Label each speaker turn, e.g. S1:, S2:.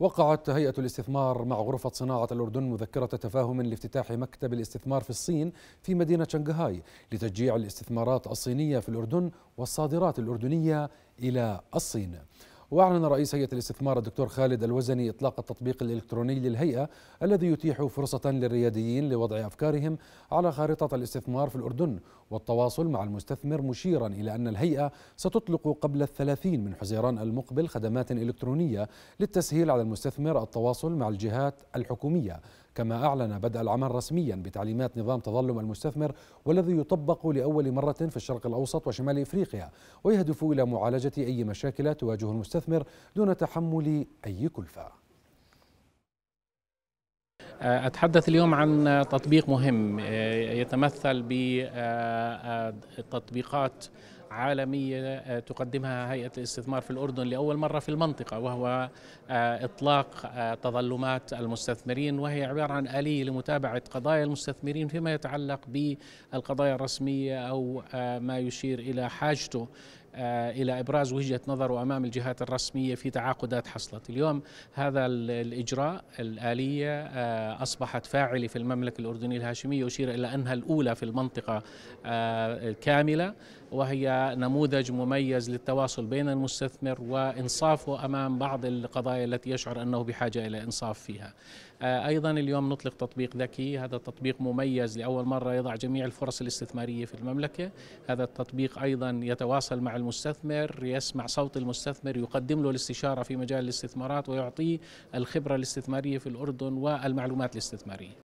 S1: وقعت هيئة الاستثمار مع غرفة صناعة الأردن مذكرة تفاهم لافتتاح مكتب الاستثمار في الصين في مدينة شنغهاي لتشجيع الاستثمارات الصينية في الأردن والصادرات الأردنية إلى الصين وأعلن رئيس هيئة الاستثمار الدكتور خالد الوزني إطلاق التطبيق الإلكتروني للهيئة الذي يتيح فرصة للرياديين لوضع أفكارهم على خارطة الاستثمار في الأردن والتواصل مع المستثمر مشيرا إلى أن الهيئة ستطلق قبل الثلاثين من حزيران المقبل خدمات إلكترونية للتسهيل على المستثمر التواصل مع الجهات الحكومية كما أعلن بدء العمل رسميا بتعليمات نظام تظلم المستثمر والذي يطبق لأول مرة في الشرق الأوسط وشمال إفريقيا ويهدف إلى معالجة أي مشاكل تواجه المستثمر دون تحمل أي كلفة
S2: أتحدث اليوم عن تطبيق مهم آه، يتمثل بتطبيقات آه، آه، عالمية تقدمها هيئة الاستثمار في الأردن لأول مرة في المنطقة وهو إطلاق تظلمات المستثمرين وهي عبارة عن آلية لمتابعة قضايا المستثمرين فيما يتعلق بالقضايا الرسمية أو ما يشير إلى حاجته آه، إلى إبراز وجهة نظره أمام الجهات الرسمية في تعاقدات حصلت اليوم هذا الإجراء الآلية آه، أصبحت فاعلة في المملكة الأردنية الهاشمية يشير إلى أنها الأولى في المنطقة آه، كاملة وهي نموذج مميز للتواصل بين المستثمر وإنصافه أمام بعض القضايا التي يشعر أنه بحاجة إلى إنصاف فيها أيضا اليوم نطلق تطبيق ذكي هذا التطبيق مميز لأول مرة يضع جميع الفرص الاستثمارية في المملكة هذا التطبيق أيضا يتواصل مع المستثمر يسمع صوت المستثمر يقدم له الاستشارة في مجال الاستثمارات ويعطيه الخبرة الاستثمارية في الأردن والمعلومات الاستثمارية